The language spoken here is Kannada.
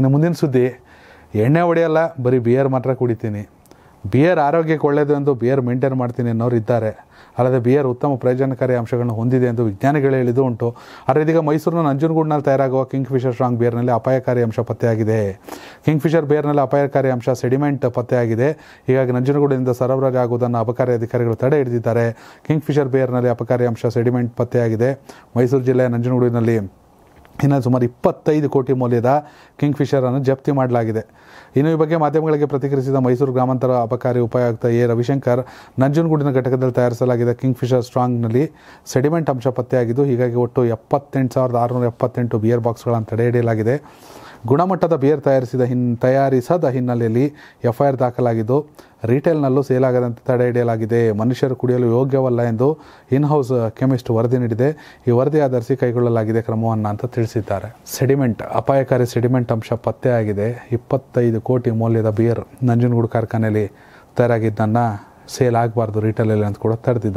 ಇನ್ನು ಮುಂದಿನ ಸುದ್ದಿ ಎಣ್ಣೆ ಹೊಡೆಯಲ್ಲ ಬರೀ ಬಿಯರ್ ಮಾತ್ರ ಕುಡಿತೀನಿ ಬಿಯರ್ ಆರೋಗ್ಯಕ್ಕೆ ಒಳ್ಳೆಯದು ಎಂದು ಬಿಯರ್ ಮೇಂಟೈನ್ ಮಾಡ್ತೀನಿ ಅನ್ನೋರು ಇದ್ದಾರೆ ಅಲ್ಲದೆ ಬಿಯರ್ ಉತ್ತಮ ಪ್ರಯೋಜನಕಾರಿ ಅಂಶಗಳನ್ನು ಹೊಂದಿದೆ ಎಂದು ವಿಜ್ಞಾನಿಗಳು ಹೇಳಿದ್ದು ಉಂಟು ಆದರೆ ಇದೀಗ ಮೈಸೂರಿನ ನಂಜನಗೂಡಿನಲ್ಲಿ ತಯಾರಾಗುವ ಕಿಂಗ್ ಫಿಶರ್ ಸ್ಟ್ರಾಂಗ್ ಬಿಯರ್ನಲ್ಲಿ ಅಪಾಯಕಾರಿ ಅಂಶ ಪತ್ತೆಯಾಗಿದೆ ಕಿಂಗ್ ಫಿಶರ್ ಬಿಯರ್ನಲ್ಲಿ ಅಪಾಯಕಾರಿ ಅಂಶ ಸೆಡಿಮೆಂಟ್ ಪತ್ತೆಯಾಗಿದೆ ಹೀಗಾಗಿ ನಂಜನಗೂಡಿನಿಂದ ಸರಬರಾಜು ಆಗುವುದನ್ನು ಅಬಕಾರಿ ಅಧಿಕಾರಿಗಳು ತಡೆ ಹಿಡಿದಿದ್ದಾರೆ ಕಿಂಗ್ ಫಿಶರ್ ಬಿಯರ್ನಲ್ಲಿ ಅಪಕಾರಿ ಅಂಶ ಸೆಡಿಮೆಂಟ್ ಪತ್ತೆಯಾಗಿದೆ ಮೈಸೂರು ಜಿಲ್ಲೆಯ ನಂಜನಗೂಡಿನಲ್ಲಿ ಇನ್ನು ಸುಮಾರು ಇಪ್ಪತ್ತೈದು ಕೋಟಿ ಮೌಲ್ಯದ ಕಿಂಗ್ ಫಿಷರನ್ನು ಜಪ್ತಿ ಮಾಡಲಾಗಿದೆ ಇನ್ನು ಈ ಬಗ್ಗೆ ಮಾಧ್ಯಮಗಳಿಗೆ ಪ್ರತಿಕ್ರಿಯಿಸಿದ ಮೈಸೂರು ಗ್ರಾಮಾಂತರ ಅಬಕಾರಿ ಉಪಾಯುಕ್ತ ಎ ರವಿಶಂಕರ್ ನಂಜನಗೂಡಿನ ಘಟಕದಲ್ಲಿ ತಯಾರಿಸಲಾಗಿದ್ದ ಫಿಷರ್ ಸ್ಟ್ರಾಂಗ್ನಲ್ಲಿ ಸೆಡಿಮೆಂಟ್ ಅಂಶ ಪತ್ತೆಯಾಗಿದ್ದು ಹೀಗಾಗಿ ಒಟ್ಟು ಎಪ್ಪತ್ತೆಂಟು ಸಾವಿರದ ಆರುನೂರ ಎಪ್ಪತ್ತೆಂಟು ಬಿಯರ್ ಬಾಕ್ಸ್ಗಳನ್ನು ತಡೆಹಿಡಿಯಲಾಗಿದೆ ಗುಣಮಟ್ಟದ ಬಿಯರ್ ತಯಾರಿಸಿದ ಹಿನ್ ತಯಾರಿಸದ ಹಿನ್ನೆಲೆಯಲ್ಲಿ ಎಫ್ಐಆರ್ ದಾಖಲಾಗಿದ್ದು ರಿಟೇಲ್ನಲ್ಲೂ ಸೇಲ್ ಆಗದಂತೆ ತಡೆ ಹಿಡಿಯಲಾಗಿದೆ ಮನುಷ್ಯರು ಕುಡಿಯಲು ಯೋಗ್ಯವಲ್ಲ ಎಂದು ಇನ್ ಹೌಸ್ ಕೆಮಿಸ್ಟ್ ವರದಿ ನೀಡಿದೆ ಈ ವರದಿ ಆಧರಿಸಿ ಕೈಗೊಳ್ಳಲಾಗಿದೆ ಕ್ರಮವನ್ನು ಅಂತ ತಿಳಿಸಿದ್ದಾರೆ ಸೆಡಿಮೆಂಟ್ ಅಪಾಯಕಾರಿ ಸೆಡಿಮೆಂಟ್ ಅಂಶ ಪತ್ತೆಯಾಗಿದೆ ಇಪ್ಪತ್ತೈದು ಕೋಟಿ ಮೌಲ್ಯದ ಬಿಯರ್ ನಂಜನಗೂಡು ಕಾರ್ಖಾನೆಯಲ್ಲಿ ತಯಾರಾಗಿದ್ದನ್ನು ಸೇಲ್ ಆಗಬಾರ್ದು ರಿಟೇಲಲ್ಲಿ ಅಂತ ಕೂಡ ತಡೆದಿದ್ದಾರೆ